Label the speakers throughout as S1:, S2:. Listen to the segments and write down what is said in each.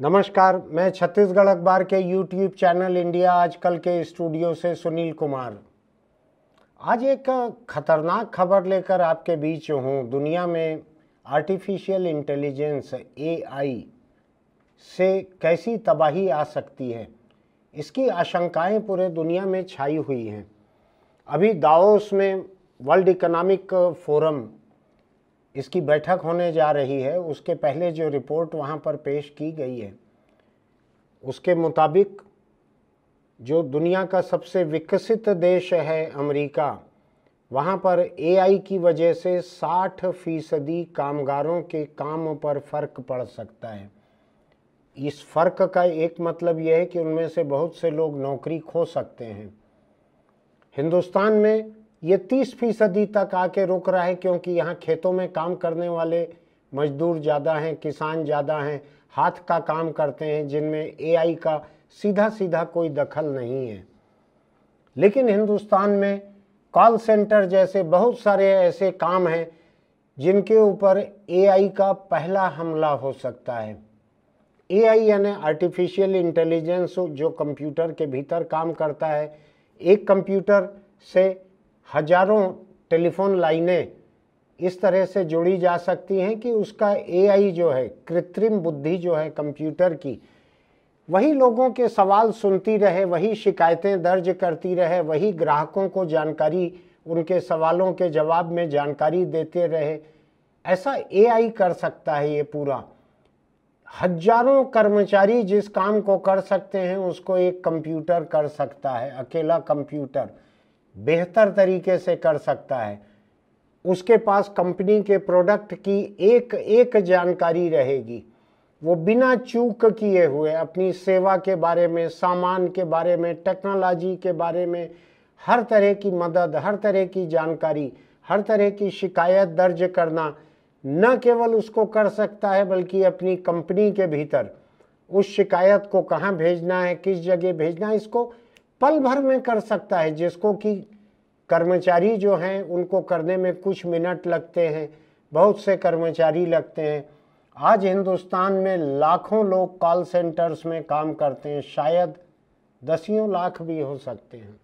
S1: नमस्कार मैं छत्तीसगढ़ अखबार के यूट्यूब चैनल इंडिया आजकल के स्टूडियो से सुनील कुमार आज एक खतरनाक खबर लेकर आपके बीच हूँ दुनिया में आर्टिफिशियल इंटेलिजेंस एआई से कैसी तबाही आ सकती है इसकी आशंकाएं पूरे दुनिया में छाई हुई हैं अभी दाओस में वर्ल्ड इकोनॉमिक फोरम इसकी बैठक होने जा रही है उसके पहले जो रिपोर्ट वहाँ पर पेश की गई है उसके मुताबिक जो दुनिया का सबसे विकसित देश है अमेरिका वहाँ पर एआई की वजह से 60 फीसदी कामगारों के काम पर फ़र्क पड़ सकता है इस फ़र्क का एक मतलब यह है कि उनमें से बहुत से लोग नौकरी खो सकते हैं हिंदुस्तान में ये तीस फीसदी तक आके रुक रहा है क्योंकि यहाँ खेतों में काम करने वाले मजदूर ज़्यादा हैं किसान ज़्यादा हैं हाथ का काम करते हैं जिनमें एआई का सीधा सीधा कोई दखल नहीं है लेकिन हिंदुस्तान में कॉल सेंटर जैसे बहुत सारे ऐसे काम हैं जिनके ऊपर एआई का पहला हमला हो सकता है एआई यानी आर्टिफिशियल इंटेलिजेंस जो कंप्यूटर के भीतर काम करता है एक कंप्यूटर से हजारों टेलीफोन लाइनें इस तरह से जोड़ी जा सकती हैं कि उसका एआई जो है कृत्रिम बुद्धि जो है कंप्यूटर की वही लोगों के सवाल सुनती रहे वही शिकायतें दर्ज करती रहे वही ग्राहकों को जानकारी उनके सवालों के जवाब में जानकारी देते रहे ऐसा एआई कर सकता है ये पूरा हजारों कर्मचारी जिस काम को कर सकते हैं उसको एक कंप्यूटर कर सकता है अकेला कंप्यूटर बेहतर तरीके से कर सकता है उसके पास कंपनी के प्रोडक्ट की एक एक जानकारी रहेगी वो बिना चूक किए हुए अपनी सेवा के बारे में सामान के बारे में टेक्नोलॉजी के बारे में हर तरह की मदद हर तरह की जानकारी हर तरह की शिकायत दर्ज करना न केवल उसको कर सकता है बल्कि अपनी कंपनी के भीतर उस शिकायत को कहाँ भेजना है किस जगह भेजना है इसको पल भर में कर सकता है जिसको कि कर्मचारी जो हैं उनको करने में कुछ मिनट लगते हैं बहुत से कर्मचारी लगते हैं आज हिंदुस्तान में लाखों लोग कॉल सेंटर्स में काम करते हैं शायद दसियों लाख भी हो सकते हैं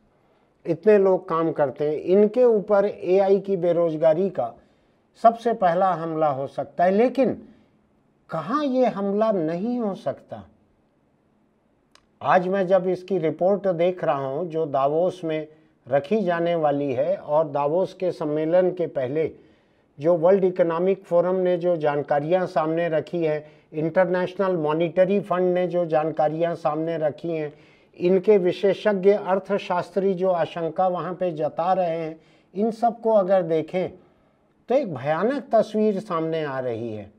S1: इतने लोग काम करते हैं इनके ऊपर एआई की बेरोजगारी का सबसे पहला हमला हो सकता है लेकिन कहाँ ये हमला नहीं हो सकता आज मैं जब इसकी रिपोर्ट देख रहा हूँ जो दावोस में रखी जाने वाली है और दावोस के सम्मेलन के पहले जो वर्ल्ड इकोनॉमिक फोरम ने जो जानकारियाँ सामने रखी हैं इंटरनेशनल मॉनिटरी फंड ने जो जानकारियाँ सामने रखी हैं इनके विशेषज्ञ अर्थशास्त्री जो आशंका वहाँ पर जता रहे हैं इन सब को अगर देखें तो एक भयानक तस्वीर सामने आ रही है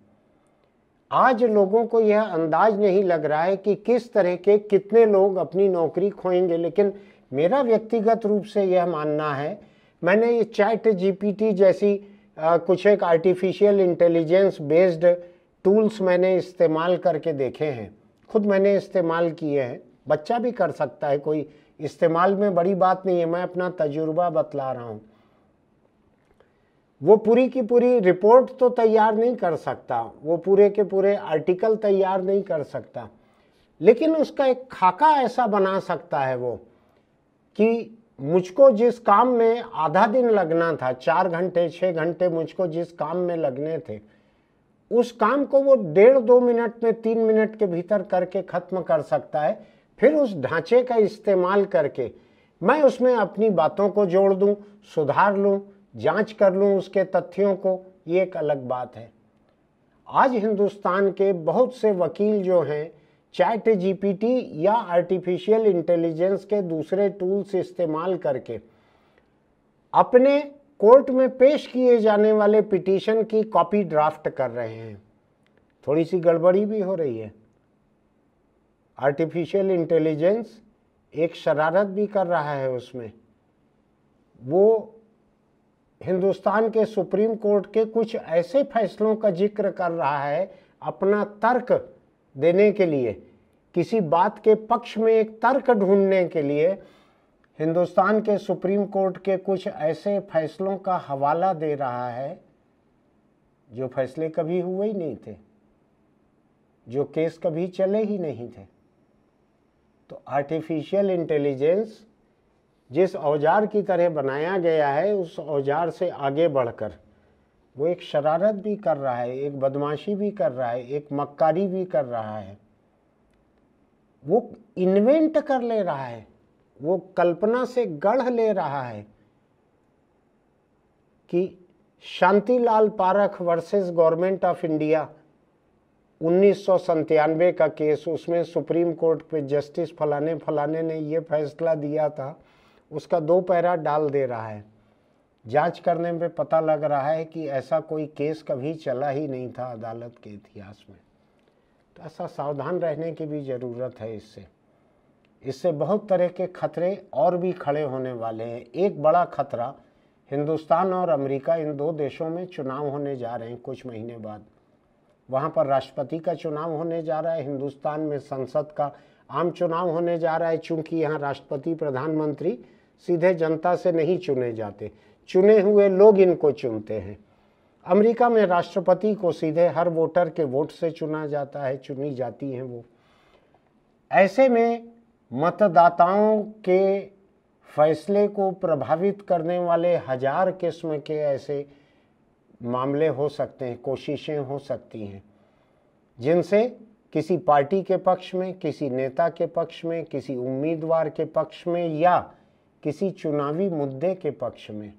S1: आज लोगों को यह अंदाज नहीं लग रहा है कि किस तरह के कितने लोग अपनी नौकरी खोएंगे लेकिन मेरा व्यक्तिगत रूप से यह मानना है मैंने ये चैट जीपीटी जैसी आ, कुछ एक आर्टिफिशियल इंटेलिजेंस बेस्ड टूल्स मैंने इस्तेमाल करके देखे हैं खुद मैंने इस्तेमाल किए हैं बच्चा भी कर सकता है कोई इस्तेमाल में बड़ी बात नहीं है मैं अपना तजुर्बा बतला रहा हूँ वो पूरी की पूरी रिपोर्ट तो तैयार नहीं कर सकता वो पूरे के पूरे आर्टिकल तैयार नहीं कर सकता लेकिन उसका एक खाका ऐसा बना सकता है वो कि मुझको जिस काम में आधा दिन लगना था चार घंटे छः घंटे मुझको जिस काम में लगने थे उस काम को वो डेढ़ दो मिनट में तीन मिनट के भीतर करके ख़त्म कर सकता है फिर उस ढांचे का इस्तेमाल करके मैं उसमें अपनी बातों को जोड़ दूँ सुधार लूँ जांच कर लूँ उसके तथ्यों को ये एक अलग बात है आज हिंदुस्तान के बहुत से वकील जो हैं चैट जीपीटी या आर्टिफिशियल इंटेलिजेंस के दूसरे टूल्स इस्तेमाल करके अपने कोर्ट में पेश किए जाने वाले पिटीशन की कॉपी ड्राफ्ट कर रहे हैं थोड़ी सी गड़बड़ी भी हो रही है आर्टिफिशियल इंटेलिजेंस एक शरारत भी कर रहा है उसमें वो हिंदुस्तान के सुप्रीम कोर्ट के कुछ ऐसे फैसलों का जिक्र कर रहा है अपना तर्क देने के लिए किसी बात के पक्ष में एक तर्क ढूंढने के लिए हिंदुस्तान के सुप्रीम कोर्ट के कुछ ऐसे फैसलों का हवाला दे रहा है जो फैसले कभी हुए ही नहीं थे जो केस कभी चले ही नहीं थे तो आर्टिफिशियल इंटेलिजेंस जिस औजार की तरह बनाया गया है उस औजार से आगे बढ़कर वो एक शरारत भी कर रहा है एक बदमाशी भी कर रहा है एक मक्कारी भी कर रहा है वो इन्वेंट कर ले रहा है वो कल्पना से गढ़ ले रहा है कि Shantilal Parakh versus Government of India उन्नीस का केस उसमें सुप्रीम कोर्ट पे जस्टिस फलाने फलाने ने ये फैसला दिया था उसका दो पैरा डाल दे रहा है जांच करने में पता लग रहा है कि ऐसा कोई केस कभी चला ही नहीं था अदालत के इतिहास में तो ऐसा सावधान रहने की भी ज़रूरत है इससे इससे बहुत तरह के खतरे और भी खड़े होने वाले हैं एक बड़ा खतरा हिंदुस्तान और अमेरिका इन दो देशों में चुनाव होने जा रहे हैं कुछ महीने बाद वहाँ पर राष्ट्रपति का चुनाव होने जा रहा है हिंदुस्तान में संसद का आम चुनाव होने जा रहा है चूँकि यहाँ राष्ट्रपति प्रधानमंत्री सीधे जनता से नहीं चुने जाते चुने हुए लोग इनको चुनते हैं अमेरिका में राष्ट्रपति को सीधे हर वोटर के वोट से चुना जाता है चुनी जाती हैं वो ऐसे में मतदाताओं के फैसले को प्रभावित करने वाले हजार किस्म के ऐसे मामले हो सकते हैं कोशिशें हो सकती हैं जिनसे किसी पार्टी के पक्ष में किसी नेता के पक्ष में किसी उम्मीदवार के पक्ष में या किसी चुनावी मुद्दे के पक्ष में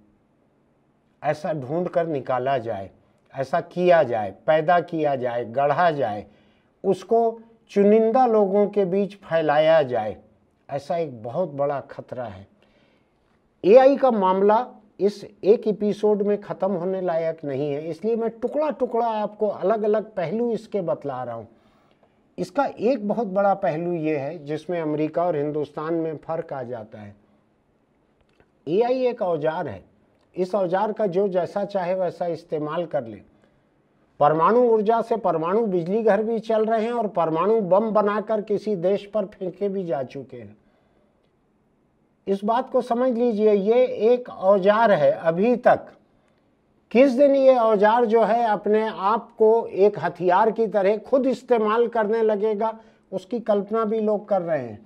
S1: ऐसा ढूंढ कर निकाला जाए ऐसा किया जाए पैदा किया जाए गढ़ा जाए उसको चुनिंदा लोगों के बीच फैलाया जाए ऐसा एक बहुत बड़ा खतरा है एआई का मामला इस एक एपिसोड में ख़त्म होने लायक नहीं है इसलिए मैं टुकड़ा टुकड़ा आपको अलग अलग पहलू इसके बतला रहा हूँ इसका एक बहुत बड़ा पहलू ये है जिसमें अमेरिका और हिंदुस्तान में फ़र्क आ जाता है एआई एक औजार है इस औजार का जो जैसा चाहे वैसा इस्तेमाल कर ले परमाणु ऊर्जा से परमाणु बिजली घर भी चल रहे हैं और परमाणु बम बनाकर किसी देश पर फेंके भी जा चुके हैं इस बात को समझ लीजिए ये एक औजार है अभी तक किस दिन ये औजार जो है अपने आप को एक हथियार की तरह खुद इस्तेमाल करने लगेगा उसकी कल्पना भी लोग कर रहे हैं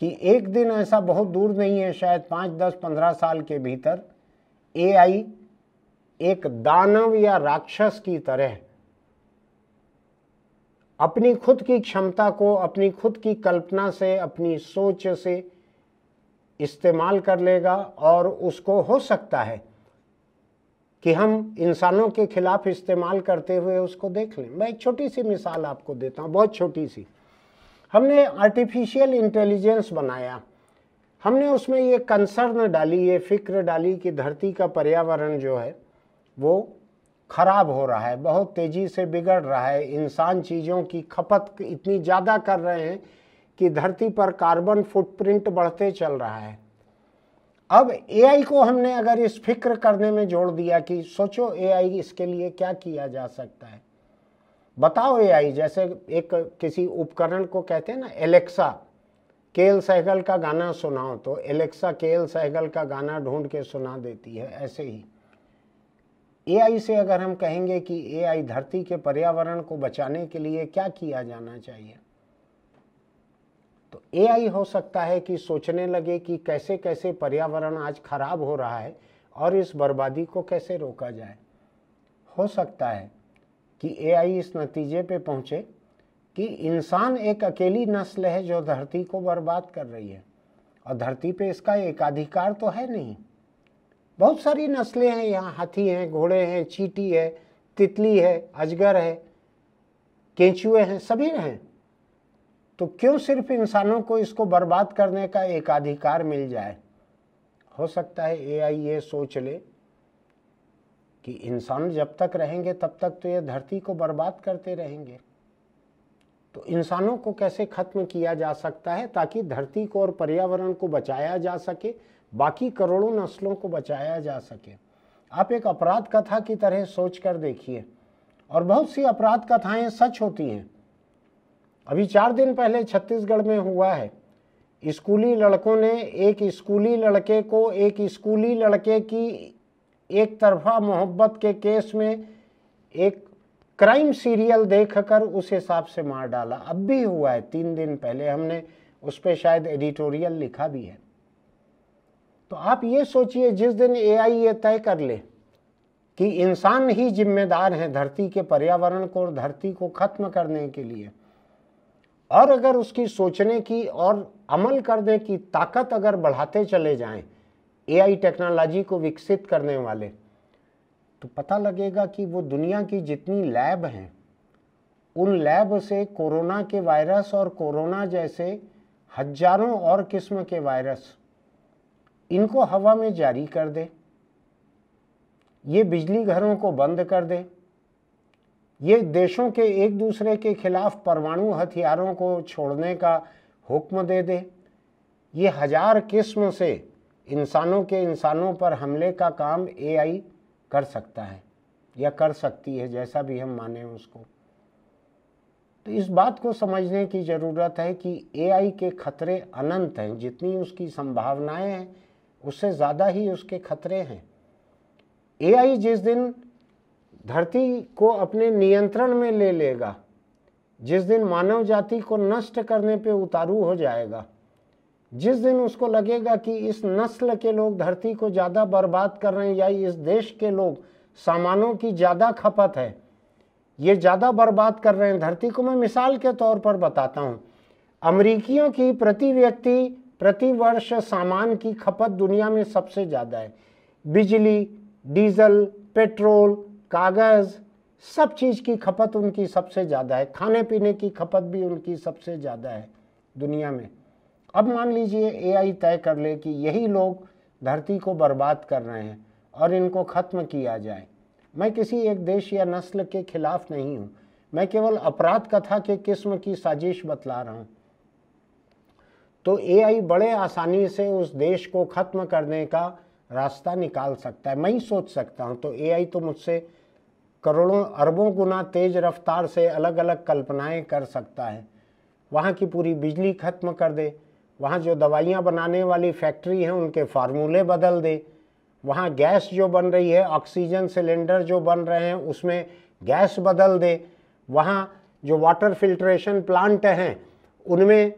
S1: कि एक दिन ऐसा बहुत दूर नहीं है शायद पाँच दस पंद्रह साल के भीतर एआई एक दानव या राक्षस की तरह अपनी खुद की क्षमता को अपनी खुद की कल्पना से अपनी सोच से इस्तेमाल कर लेगा और उसको हो सकता है कि हम इंसानों के खिलाफ इस्तेमाल करते हुए उसको देख लें मैं एक छोटी सी मिसाल आपको देता हूँ बहुत छोटी सी हमने आर्टिफिशियल इंटेलिजेंस बनाया हमने उसमें ये कंसर्न डाली ये फिक्र डाली कि धरती का पर्यावरण जो है वो ख़राब हो रहा है बहुत तेज़ी से बिगड़ रहा है इंसान चीज़ों की खपत इतनी ज़्यादा कर रहे हैं कि धरती पर कार्बन फुटप्रिंट बढ़ते चल रहा है अब एआई को हमने अगर इस फिक्र करने में जोड़ दिया कि सोचो एआई इसके लिए क्या किया जा सकता है बताओ एआई जैसे एक किसी उपकरण को कहते हैं ना एलेक्सा केल सहगल का गाना सुनाओ तो एलेक्सा केल सहगल का गाना ढूंढ के सुना देती है ऐसे ही एआई से अगर हम कहेंगे कि एआई धरती के पर्यावरण को बचाने के लिए क्या किया जाना चाहिए तो एआई हो सकता है कि सोचने लगे कि कैसे कैसे पर्यावरण आज खराब हो रहा है और इस बर्बादी को कैसे रोका जाए हो सकता है कि एआई इस नतीजे पे पहुँचे कि इंसान एक अकेली नस्ल है जो धरती को बर्बाद कर रही है और धरती पे इसका एकाधिकार तो है नहीं बहुत सारी नस्लें हैं यहाँ हाथी हैं घोड़े हैं चीटी है तितली है अजगर है केंचुए हैं सभी हैं तो क्यों सिर्फ इंसानों को इसको बर्बाद करने का एकाधिकार मिल जाए हो सकता है एआई ये सोच ले कि इंसान जब तक रहेंगे तब तक तो ये धरती को बर्बाद करते रहेंगे तो इंसानों को कैसे ख़त्म किया जा सकता है ताकि धरती को और पर्यावरण को बचाया जा सके बाकी करोड़ों नस्लों को बचाया जा सके आप एक अपराध कथा की तरह सोच कर देखिए और बहुत सी अपराध कथाएं सच होती हैं अभी चार दिन पहले छत्तीसगढ़ में हुआ है स्कूली लड़कों ने एक स्कूली लड़के को एक स्कूली लड़के की एक तरफा मोहब्बत के केस में एक क्राइम सीरियल देखकर उस हिसाब से मार डाला अब भी हुआ है तीन दिन पहले हमने उस पर शायद एडिटोरियल लिखा भी है तो आप ये सोचिए जिस दिन एआई ये तय कर ले कि इंसान ही जिम्मेदार हैं धरती के पर्यावरण को और धरती को ख़त्म करने के लिए और अगर उसकी सोचने की और अमल करने की ताकत अगर बढ़ाते चले जाएं एआई टेक्नोलॉजी को विकसित करने वाले तो पता लगेगा कि वो दुनिया की जितनी लैब हैं उन लैब से कोरोना के वायरस और कोरोना जैसे हजारों और किस्म के वायरस इनको हवा में जारी कर दे ये बिजली घरों को बंद कर दे ये देशों के एक दूसरे के खिलाफ परमाणु हथियारों को छोड़ने का हुक्म दे दे ये हजार किस्म से इंसानों के इंसानों पर हमले का काम एआई कर सकता है या कर सकती है जैसा भी हम माने उसको तो इस बात को समझने की ज़रूरत है कि एआई के खतरे अनंत हैं जितनी उसकी संभावनाएं हैं उससे ज़्यादा ही उसके खतरे हैं एआई जिस दिन धरती को अपने नियंत्रण में ले लेगा जिस दिन मानव जाति को नष्ट करने पे उतारू हो जाएगा जिस दिन उसको लगेगा कि इस नस्ल के लोग धरती को ज़्यादा बर्बाद कर रहे हैं या इस देश के लोग सामानों की ज़्यादा खपत है ये ज़्यादा बर्बाद कर रहे हैं धरती को मैं मिसाल के तौर पर बताता हूँ अमरीकियों की प्रति व्यक्ति प्रति वर्ष सामान की खपत दुनिया में सबसे ज़्यादा है बिजली डीजल पेट्रोल कागज़ सब चीज़ की खपत उनकी सबसे ज़्यादा है खाने पीने की खपत भी उनकी सबसे ज़्यादा है दुनिया में अब मान लीजिए एआई तय कर ले कि यही लोग धरती को बर्बाद कर रहे हैं और इनको ख़त्म किया जाए मैं किसी एक देश या नस्ल के खिलाफ नहीं हूँ मैं केवल अपराध कथा के किस्म की साजिश बतला रहा हूँ तो एआई बड़े आसानी से उस देश को ख़त्म करने का रास्ता निकाल सकता है मैं ही सोच सकता हूँ तो एआई तो मुझसे करोड़ों अरबों गुना तेज़ रफ्तार से अलग अलग कल्पनाएं कर सकता है वहाँ की पूरी बिजली ख़त्म कर दे वहाँ जो दवाइयाँ बनाने वाली फैक्ट्री हैं उनके फार्मूले बदल दें वहाँ गैस जो बन रही है ऑक्सीजन सिलेंडर जो बन रहे हैं उसमें गैस बदल दें वहाँ जो वाटर फिल्ट्रेशन प्लांट हैं उनमें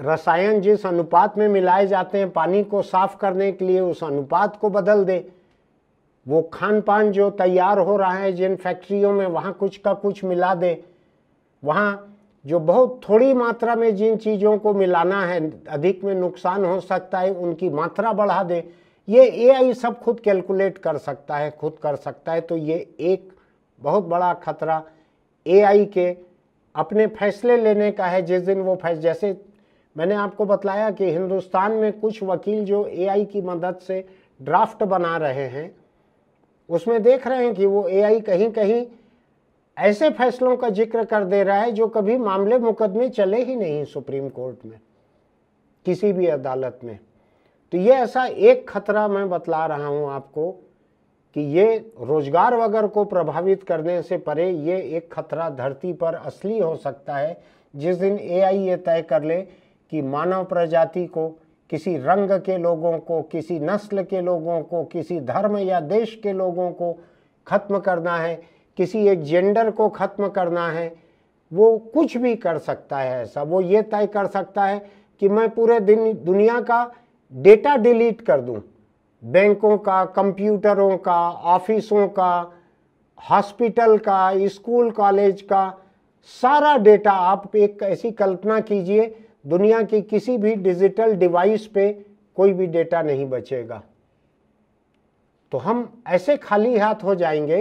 S1: रसायन जिस अनुपात में मिलाए जाते हैं पानी को साफ करने के लिए उस अनुपात को बदल दे वो खान पान जो तैयार हो रहा है जिन फैक्ट्रियों में वहाँ कुछ का कुछ मिला दे वहाँ जो बहुत थोड़ी मात्रा में जिन चीज़ों को मिलाना है अधिक में नुकसान हो सकता है उनकी मात्रा बढ़ा दें ये ए सब खुद कैलकुलेट कर सकता है खुद कर सकता है तो ये एक बहुत बड़ा खतरा ए के अपने फैसले लेने का है जिस दिन वो फैस जैसे मैंने आपको बताया कि हिंदुस्तान में कुछ वकील जो ए की मदद से ड्राफ्ट बना रहे हैं उसमें देख रहे हैं कि वो ए कहीं कहीं ऐसे फैसलों का जिक्र कर दे रहा है जो कभी मामले मुकदमे चले ही नहीं सुप्रीम कोर्ट में किसी भी अदालत में तो ये ऐसा एक खतरा मैं बतला रहा हूँ आपको कि ये रोजगार वगैरह को प्रभावित करने से परे ये एक खतरा धरती पर असली हो सकता है जिस दिन एआई ये तय कर ले कि मानव प्रजाति को किसी रंग के लोगों को किसी नस्ल के लोगों को किसी धर्म या देश के लोगों को ख़त्म करना है किसी एक जेंडर को ख़त्म करना है वो कुछ भी कर सकता है ऐसा वो ये तय कर सकता है कि मैं पूरे दिन दुनिया का डेटा डिलीट कर दूं बैंकों का कंप्यूटरों का ऑफिसों का हॉस्पिटल का स्कूल कॉलेज का सारा डेटा आप एक ऐसी कल्पना कीजिए दुनिया की किसी भी डिजिटल डिवाइस पे कोई भी डेटा नहीं बचेगा तो हम ऐसे खाली हाथ हो जाएंगे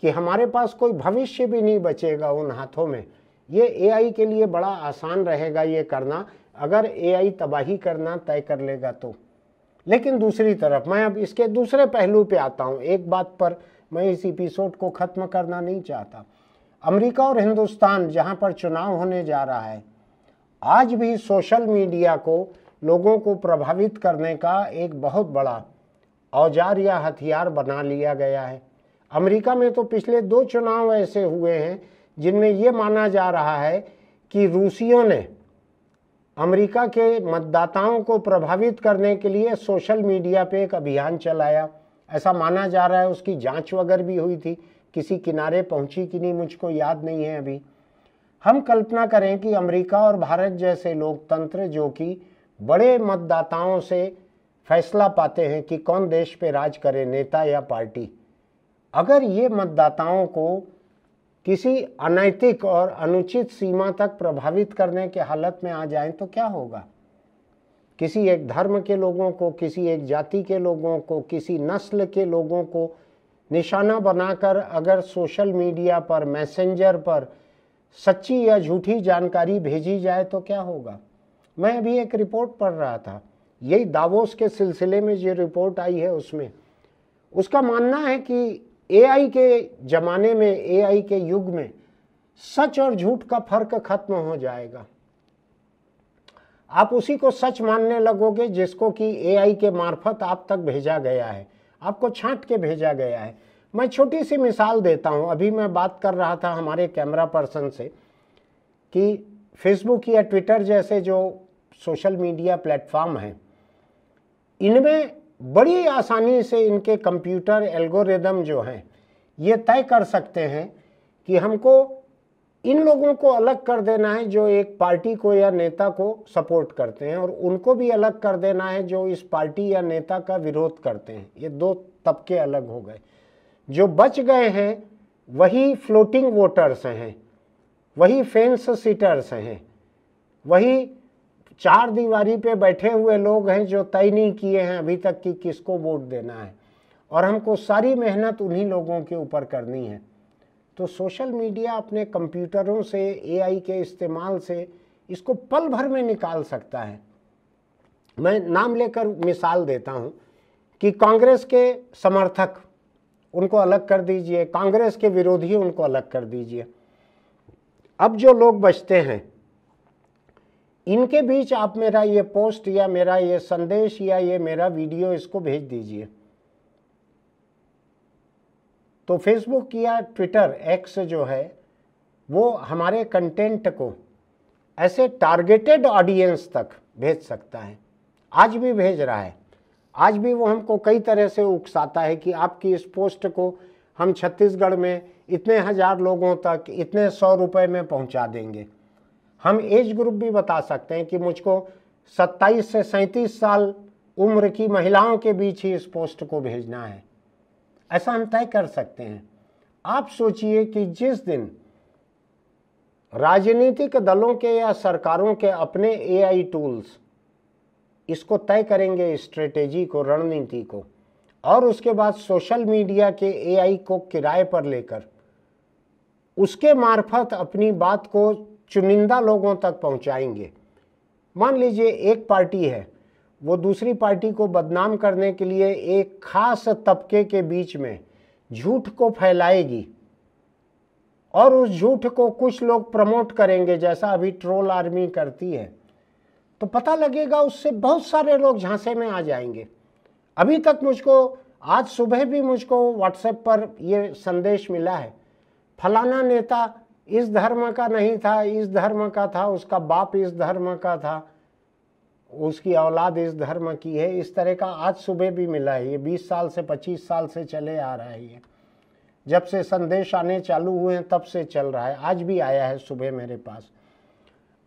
S1: कि हमारे पास कोई भविष्य भी नहीं बचेगा उन हाथों में ये एआई के लिए बड़ा आसान रहेगा ये करना अगर एआई तबाही करना तय कर लेगा तो लेकिन दूसरी तरफ मैं अब इसके दूसरे पहलू पे आता हूँ एक बात पर मैं इस एपिसोड को ख़त्म करना नहीं चाहता अमेरिका और हिंदुस्तान जहाँ पर चुनाव होने जा रहा है आज भी सोशल मीडिया को लोगों को प्रभावित करने का एक बहुत बड़ा औजार या हथियार बना लिया गया है अमेरिका में तो पिछले दो चुनाव ऐसे हुए हैं जिनमें ये माना जा रहा है कि रूसियों ने अमेरिका के मतदाताओं को प्रभावित करने के लिए सोशल मीडिया पे एक अभियान चलाया ऐसा माना जा रहा है उसकी जांच वगैरह भी हुई थी किसी किनारे पहुंची कि नहीं मुझको याद नहीं है अभी हम कल्पना करें कि अमेरिका और भारत जैसे लोकतंत्र जो कि बड़े मतदाताओं से फैसला पाते हैं कि कौन देश पे राज करे नेता या पार्टी अगर ये मतदाताओं को किसी अनैतिक और अनुचित सीमा तक प्रभावित करने के हालत में आ जाएं तो क्या होगा किसी एक धर्म के लोगों को किसी एक जाति के लोगों को किसी नस्ल के लोगों को निशाना बनाकर अगर सोशल मीडिया पर मैसेंजर पर सच्ची या झूठी जानकारी भेजी जाए तो क्या होगा मैं अभी एक रिपोर्ट पढ़ रहा था यही दावोस के सिलसिले में जो रिपोर्ट आई है उसमें उसका मानना है कि एआई के ज़माने में एआई के युग में सच और झूठ का फर्क खत्म हो जाएगा आप उसी को सच मानने लगोगे जिसको कि एआई के मार्फत आप तक भेजा गया है आपको छांट के भेजा गया है मैं छोटी सी मिसाल देता हूँ अभी मैं बात कर रहा था हमारे कैमरा पर्सन से कि फेसबुक या ट्विटर जैसे जो सोशल मीडिया प्लेटफॉर्म हैं इनमें बड़ी आसानी से इनके कंप्यूटर एल्गोरिदम जो हैं ये तय कर सकते हैं कि हमको इन लोगों को अलग कर देना है जो एक पार्टी को या नेता को सपोर्ट करते हैं और उनको भी अलग कर देना है जो इस पार्टी या नेता का विरोध करते हैं ये दो तबके अलग हो गए जो बच गए हैं वही फ्लोटिंग वोटर्स हैं वही फेंस सीटर्स हैं वही चार दीवारी पे बैठे हुए लोग हैं जो तय नहीं किए हैं अभी तक कि किसको वोट देना है और हमको सारी मेहनत उन्हीं लोगों के ऊपर करनी है तो सोशल मीडिया अपने कंप्यूटरों से एआई के इस्तेमाल से इसको पल भर में निकाल सकता है मैं नाम लेकर मिसाल देता हूँ कि कांग्रेस के समर्थक उनको अलग कर दीजिए कांग्रेस के विरोधी उनको अलग कर दीजिए अब जो लोग बचते हैं इनके बीच आप मेरा ये पोस्ट या मेरा ये संदेश या ये मेरा वीडियो इसको भेज दीजिए तो फेसबुक या ट्विटर एक्स जो है वो हमारे कंटेंट को ऐसे टारगेटेड ऑडियंस तक भेज सकता है आज भी भेज रहा है आज भी वो हमको कई तरह से उकसाता है कि आपकी इस पोस्ट को हम छत्तीसगढ़ में इतने हज़ार लोगों तक इतने सौ रुपए में पहुंचा देंगे हम एज ग्रुप भी बता सकते हैं कि मुझको 27 से 37 साल उम्र की महिलाओं के बीच ही इस पोस्ट को भेजना है ऐसा हम तय कर सकते हैं आप सोचिए कि जिस दिन राजनीतिक दलों के या सरकारों के अपने एआई टूल्स इसको तय करेंगे स्ट्रेटेजी को रणनीति को और उसके बाद सोशल मीडिया के एआई को किराए पर लेकर उसके मार्फत अपनी बात को चुनिंदा लोगों तक पहुंचाएंगे मान लीजिए एक पार्टी है वो दूसरी पार्टी को बदनाम करने के लिए एक खास तबके के बीच में झूठ को फैलाएगी और उस झूठ को कुछ लोग प्रमोट करेंगे जैसा अभी ट्रोल आर्मी करती है तो पता लगेगा उससे बहुत सारे लोग झांसे में आ जाएंगे अभी तक मुझको आज सुबह भी मुझको व्हाट्सएप पर ये संदेश मिला है फलाना नेता इस धर्म का नहीं था इस धर्म का था उसका बाप इस धर्म का था उसकी औलाद इस धर्म की है इस तरह का आज सुबह भी मिला है ये बीस साल से पच्चीस साल से चले आ रहा है ये जब से संदेश आने चालू हुए हैं तब से चल रहा है आज भी आया है सुबह मेरे पास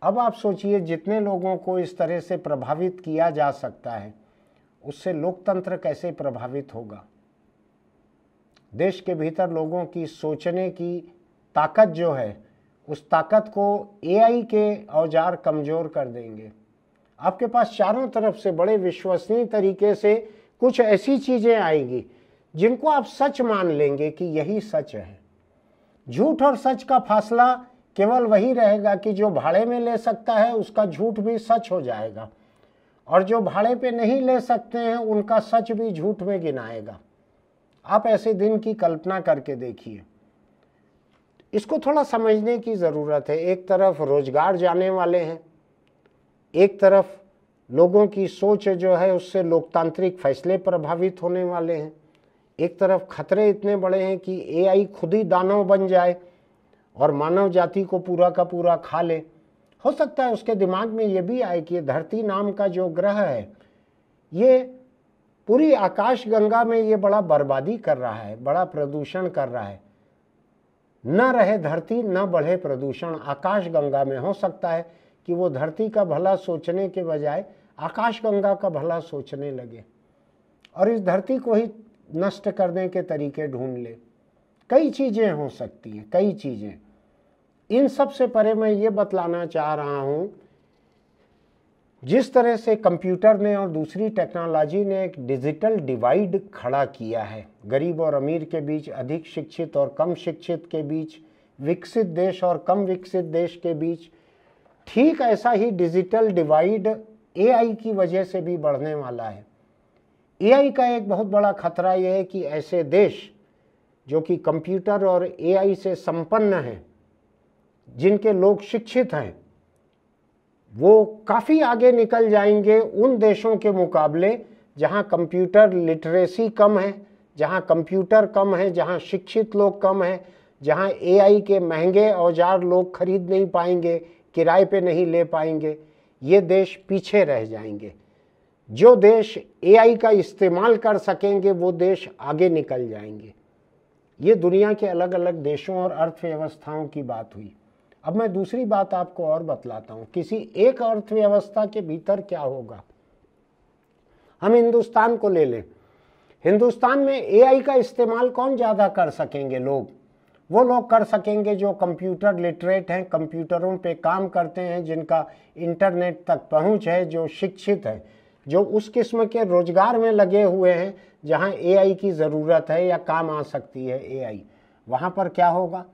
S1: अब आप सोचिए जितने लोगों को इस तरह से प्रभावित किया जा सकता है उससे लोकतंत्र कैसे प्रभावित होगा देश के भीतर लोगों की सोचने की ताकत जो है उस ताकत को एआई के औजार कमज़ोर कर देंगे आपके पास चारों तरफ से बड़े विश्वसनीय तरीके से कुछ ऐसी चीज़ें आएंगी जिनको आप सच मान लेंगे कि यही सच है झूठ और सच का फासला केवल वही रहेगा कि जो भाड़े में ले सकता है उसका झूठ भी सच हो जाएगा और जो भाड़े पे नहीं ले सकते हैं उनका सच भी झूठ में गिनाएगा आप ऐसे दिन की कल्पना करके देखिए इसको थोड़ा समझने की ज़रूरत है एक तरफ रोज़गार जाने वाले हैं एक तरफ लोगों की सोच जो है उससे लोकतांत्रिक फैसले प्रभावित होने वाले हैं एक तरफ खतरे इतने बड़े हैं कि एआई खुद ही दानव बन जाए और मानव जाति को पूरा का पूरा खा ले हो सकता है उसके दिमाग में ये भी आए कि धरती नाम का जो ग्रह है ये पूरी आकाश गंगा में ये बड़ा बर्बादी कर रहा है बड़ा प्रदूषण कर रहा है न रहे धरती न बढ़े प्रदूषण आकाश गंगा में हो सकता है कि वो धरती का भला सोचने के बजाय आकाश गंगा का भला सोचने लगे और इस धरती को ही नष्ट करने के तरीके ढूंढ ले कई चीज़ें हो सकती हैं कई चीज़ें इन सब से परे मैं ये बतलाना चाह रहा हूँ जिस तरह से कंप्यूटर ने और दूसरी टेक्नोलॉजी ने एक डिजिटल डिवाइड खड़ा किया है गरीब और अमीर के बीच अधिक शिक्षित और कम शिक्षित के बीच विकसित देश और कम विकसित देश के बीच ठीक ऐसा ही डिजिटल डिवाइड एआई की वजह से भी बढ़ने वाला है एआई का एक बहुत बड़ा खतरा यह है कि ऐसे देश जो कि कंप्यूटर और एआई से संपन्न हैं जिनके लोग शिक्षित हैं वो काफ़ी आगे निकल जाएंगे उन देशों के मुकाबले जहाँ कंप्यूटर लिटरेसी कम है जहाँ कंप्यूटर कम है जहाँ शिक्षित लोग कम हैं जहाँ एआई के महंगे औजार लोग खरीद नहीं पाएंगे किराए पे नहीं ले पाएंगे ये देश पीछे रह जाएंगे जो देश एआई का इस्तेमाल कर सकेंगे वो देश आगे निकल जाएंगे ये दुनिया के अलग अलग देशों और अर्थव्यवस्थाओं की बात हुई अब मैं दूसरी बात आपको और बतलाता हूँ किसी एक अर्थव्यवस्था के भीतर क्या होगा हम हिंदुस्तान को ले लें हिंदुस्तान में एआई का इस्तेमाल कौन ज़्यादा कर सकेंगे लोग वो लोग कर सकेंगे जो कंप्यूटर लिटरेट हैं कंप्यूटरों पे काम करते हैं जिनका इंटरनेट तक पहुंच है जो शिक्षित है जो उस किस्म के रोज़गार में लगे हुए हैं जहां एआई की ज़रूरत है या काम आ सकती है एआई वहां पर क्या होगा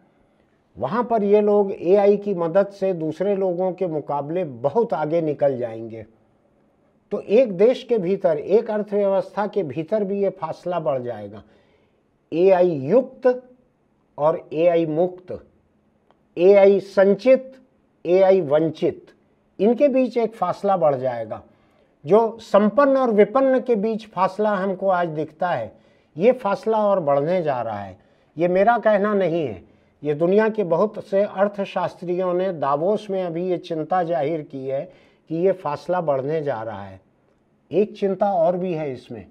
S1: वहाँ पर ये लोग एआई की मदद से दूसरे लोगों के मुकाबले बहुत आगे निकल जाएंगे तो एक देश के भीतर एक अर्थव्यवस्था के भीतर भी ये फासला बढ़ जाएगा एआई युक्त और एआई मुक्त एआई संचित एआई वंचित इनके बीच एक फासला बढ़ जाएगा जो संपन्न और विपन्न के बीच फासला हमको आज दिखता है ये फासला और बढ़ने जा रहा है ये मेरा कहना नहीं है ये दुनिया के बहुत से अर्थशास्त्रियों ने दावोस में अभी ये चिंता जाहिर की है कि ये फासला बढ़ने जा रहा है एक चिंता और भी है इसमें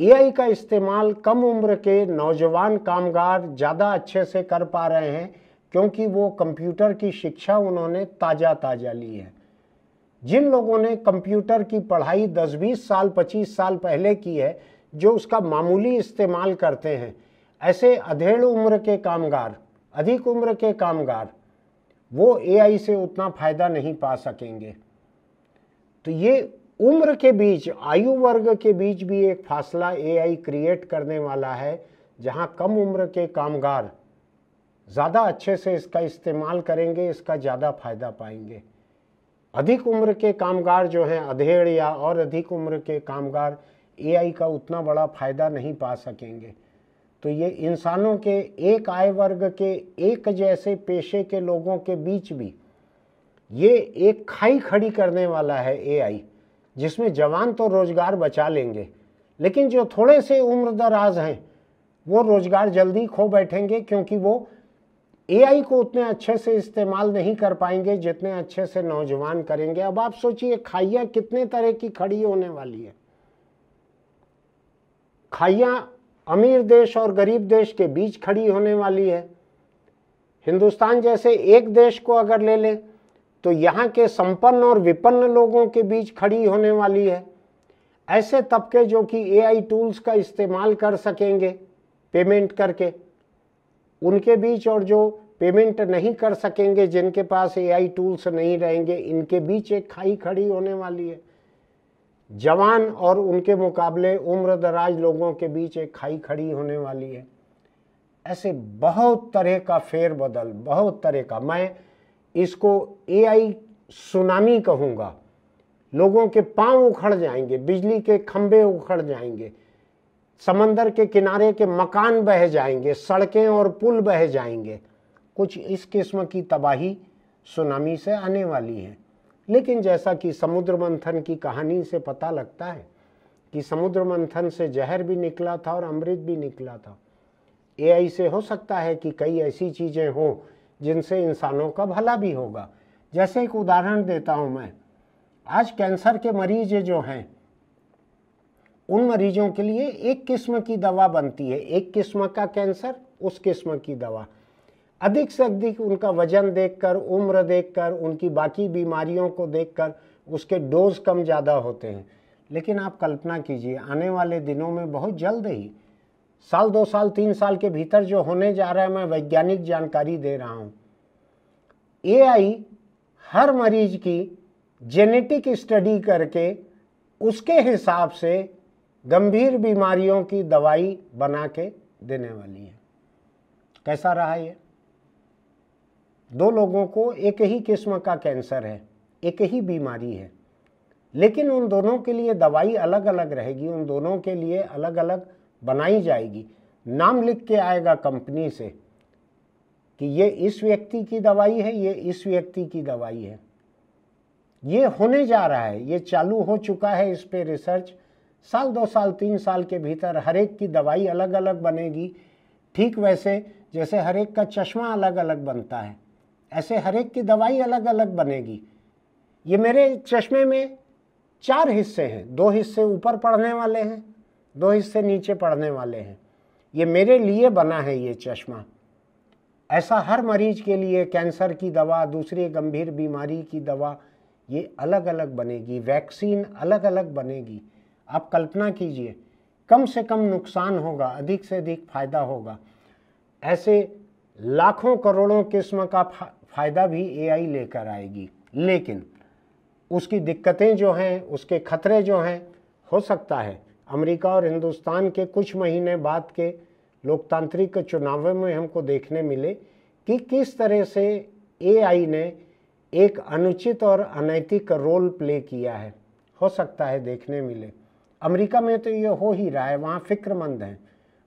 S1: एआई का इस्तेमाल कम उम्र के नौजवान कामगार ज़्यादा अच्छे से कर पा रहे हैं क्योंकि वो कंप्यूटर की शिक्षा उन्होंने ताज़ा ताज़ा ली है जिन लोगों ने कंप्यूटर की पढ़ाई 10-20 साल 25 साल पहले की है जो उसका मामूली इस्तेमाल करते हैं ऐसे अधेड़ उम्र के कामगार अधिक उम्र के कामगार वो एआई से उतना फ़ायदा नहीं पा सकेंगे तो ये उम्र के बीच आयु वर्ग के बीच भी एक फासला एआई क्रिएट करने वाला है जहाँ कम उम्र के कामगार ज़्यादा अच्छे से इसका इस्तेमाल करेंगे इसका ज़्यादा फायदा पाएंगे अधिक उम्र के कामगार जो हैं अधेड़ या और अधिक उम्र के कामगार एआई का उतना बड़ा फ़ायदा नहीं पा सकेंगे तो ये इंसानों के एक आय वर्ग के एक जैसे पेशे के लोगों के बीच भी ये एक खाई खड़ी करने वाला है एआई जिसमें जवान तो रोज़गार बचा लेंगे लेकिन जो थोड़े से उम्र दराज हैं वो रोज़गार जल्दी खो बैठेंगे क्योंकि वो एआई को उतने अच्छे से इस्तेमाल नहीं कर पाएंगे जितने अच्छे से नौजवान करेंगे अब आप सोचिए खाइयाँ कितने तरह की खड़ी होने वाली है खाइयाँ अमीर देश और गरीब देश के बीच खड़ी होने वाली है हिंदुस्तान जैसे एक देश को अगर ले लें तो यहाँ के संपन्न और विपन्न लोगों के बीच खड़ी होने वाली है ऐसे तबके जो कि एआई टूल्स का इस्तेमाल कर सकेंगे पेमेंट करके उनके बीच और जो पेमेंट नहीं कर सकेंगे जिनके पास एआई टूल्स नहीं रहेंगे इनके बीच एक खाई खड़ी होने वाली है जवान और उनके मुकाबले उम्र दराज लोगों के बीच एक खाई खड़ी होने वाली है ऐसे बहुत तरह का फेरबदल बहुत तरह का मैं इसको एआई सुनामी कहूँगा लोगों के पांव उखड़ जाएंगे बिजली के खंभे उखड़ जाएंगे समंदर के किनारे के मकान बह जाएंगे सड़कें और पुल बह जाएंगे कुछ इस किस्म की तबाही सुनामी से आने वाली है लेकिन जैसा कि समुद्र मंथन की कहानी से पता लगता है कि समुद्र मंथन से जहर भी निकला था और अमृत भी निकला था ए से हो सकता है कि कई ऐसी चीज़ें हों जिनसे इंसानों का भला भी होगा जैसे एक उदाहरण देता हूँ मैं आज कैंसर के मरीज जो हैं उन मरीजों के लिए एक किस्म की दवा बनती है एक किस्म का कैंसर उस किस्म की दवा अधिक से अधिक उनका वजन देखकर उम्र देखकर उनकी बाकी बीमारियों को देखकर उसके डोज कम ज़्यादा होते हैं लेकिन आप कल्पना कीजिए आने वाले दिनों में बहुत जल्द ही साल दो साल तीन साल के भीतर जो होने जा रहा है मैं वैज्ञानिक जानकारी दे रहा हूँ ए हर मरीज की जेनेटिक स्टडी करके उसके हिसाब से गंभीर बीमारियों की दवाई बना के देने वाली है कैसा रहा ये दो लोगों को एक ही किस्म का कैंसर है एक ही बीमारी है लेकिन उन दोनों के लिए दवाई अलग अलग रहेगी उन दोनों के लिए अलग अलग बनाई जाएगी नाम लिख के आएगा कंपनी से कि ये इस व्यक्ति की दवाई है ये इस व्यक्ति की दवाई है ये होने जा रहा है ये चालू हो चुका है इस पर रिसर्च साल दो साल तीन साल के भीतर हर एक की दवाई अलग अलग बनेगी ठीक वैसे जैसे हर एक का चश्मा अलग अलग बनता है ऐसे हर एक की दवाई अलग अलग बनेगी ये मेरे चश्मे में चार हिस्से हैं दो हिस्से ऊपर पढ़ने वाले हैं दो हिस्से नीचे पढ़ने वाले हैं ये मेरे लिए बना है ये चश्मा ऐसा हर मरीज के लिए कैंसर की दवा दूसरी गंभीर बीमारी की दवा ये अलग अलग बनेगी वैक्सीन अलग अलग बनेगी आप कल्पना कीजिए कम से कम नुकसान होगा अधिक से अधिक फायदा होगा ऐसे लाखों करोड़ों किस्म का फ़ायदा भी एआई लेकर आएगी लेकिन उसकी दिक्कतें जो हैं उसके खतरे जो हैं हो सकता है अमेरिका और हिंदुस्तान के कुछ महीने बाद के लोकतांत्रिक चुनावों में हमको देखने मिले कि किस तरह से एआई ने एक अनुचित और अनैतिक रोल प्ले किया है हो सकता है देखने मिले अमेरिका में तो ये हो ही रहा है वहाँ फिक्रमंद हैं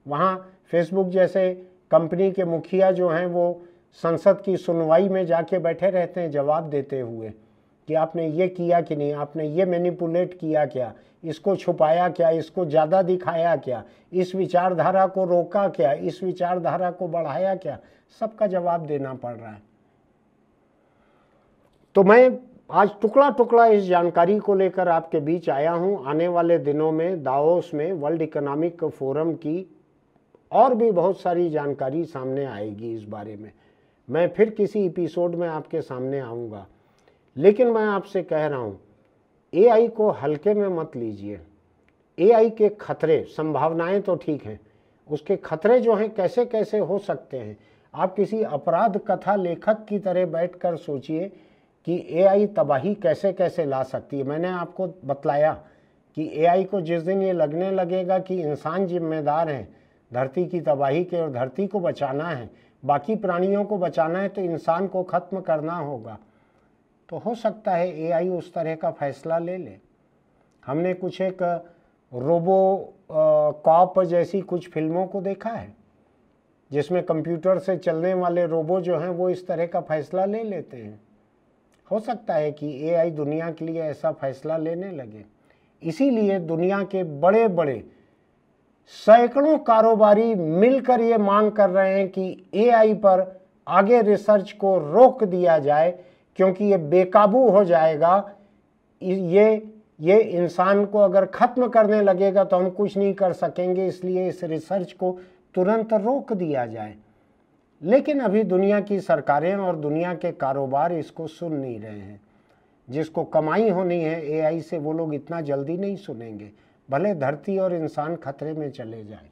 S1: वहाँ फेसबुक जैसे कंपनी के मुखिया जो हैं वो संसद की सुनवाई में जाके बैठे रहते हैं जवाब देते हुए कि आपने ये किया कि नहीं आपने ये मैनिपुलेट किया क्या इसको छुपाया क्या इसको ज़्यादा दिखाया क्या इस विचारधारा को रोका क्या इस विचारधारा को बढ़ाया क्या सबका जवाब देना पड़ रहा है तो मैं आज टुकड़ा टुकड़ा इस जानकारी को लेकर आपके बीच आया हूं आने वाले दिनों में दाओस में वर्ल्ड इकोनॉमिक फोरम की और भी बहुत सारी जानकारी सामने आएगी इस बारे में मैं फिर किसी एपिसोड में आपके सामने आऊँगा लेकिन मैं आपसे कह रहा हूँ ए को हल्के में मत लीजिए ए के खतरे संभावनाएं तो ठीक हैं उसके खतरे जो हैं कैसे कैसे हो सकते हैं आप किसी अपराध कथा लेखक की तरह बैठकर सोचिए कि ए तबाही कैसे कैसे ला सकती है मैंने आपको बतलाया कि ए को जिस दिन ये लगने लगेगा कि इंसान जिम्मेदार हैं धरती की तबाही के और धरती को बचाना है बाकी प्राणियों को बचाना है तो इंसान को ख़त्म करना होगा तो हो सकता है एआई उस तरह का फैसला ले ले हमने कुछ एक रोबो कॉप जैसी कुछ फिल्मों को देखा है जिसमें कंप्यूटर से चलने वाले रोबो जो हैं वो इस तरह का फ़ैसला ले लेते हैं हो सकता है कि एआई दुनिया के लिए ऐसा फ़ैसला लेने लगे इसीलिए दुनिया के बड़े बड़े सैकड़ों कारोबारी मिलकर ये मांग कर रहे हैं कि एआई पर आगे रिसर्च को रोक दिया जाए क्योंकि ये बेकाबू हो जाएगा ये ये इंसान को अगर ख़त्म करने लगेगा तो हम कुछ नहीं कर सकेंगे इसलिए इस रिसर्च को तुरंत रोक दिया जाए लेकिन अभी दुनिया की सरकारें और दुनिया के कारोबार इसको सुन नहीं रहे हैं जिसको कमाई होनी है एआई से वो लोग इतना जल्दी नहीं सुनेंगे भले धरती और इंसान खतरे में चले जाए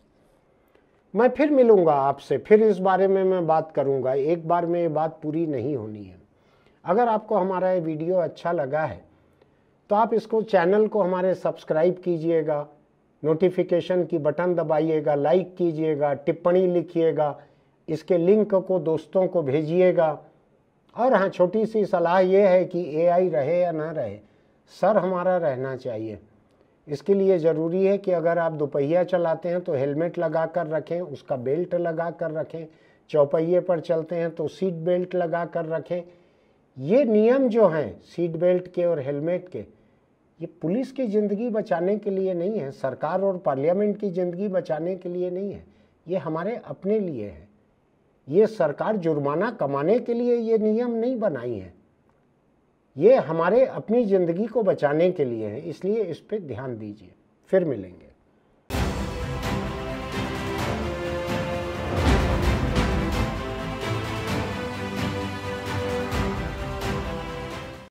S1: मैं फिर मिलूंगा आपसे फिर इस बारे में मैं बात करूंगा एक बार में ये बात पूरी नहीं होनी है अगर आपको हमारा ये वीडियो अच्छा लगा है तो आप इसको चैनल को हमारे सब्सक्राइब कीजिएगा नोटिफिकेशन की बटन दबाइएगा लाइक कीजिएगा टिप्पणी लिखिएगा इसके लिंक को दोस्तों को भेजिएगा और हाँ छोटी सी सलाह ये है कि एआई रहे या ना रहे सर हमारा रहना चाहिए इसके लिए ज़रूरी है कि अगर आप दोपहिया चलाते हैं तो हेलमेट लगा कर रखें उसका बेल्ट लगा कर रखें चौपहिए पर चलते हैं तो सीट बेल्ट लगा कर रखें ये नियम जो हैं सीट बेल्ट के और हेलमेट के ये पुलिस की ज़िंदगी बचाने के लिए नहीं है सरकार और पार्लियामेंट की ज़िंदगी बचाने के लिए नहीं है ये हमारे अपने लिए है ये सरकार जुर्माना कमाने के लिए ये नियम नहीं बनाई है ये हमारे अपनी ज़िंदगी को बचाने के लिए है इसलिए इस पर ध्यान दीजिए फिर मिलेंगे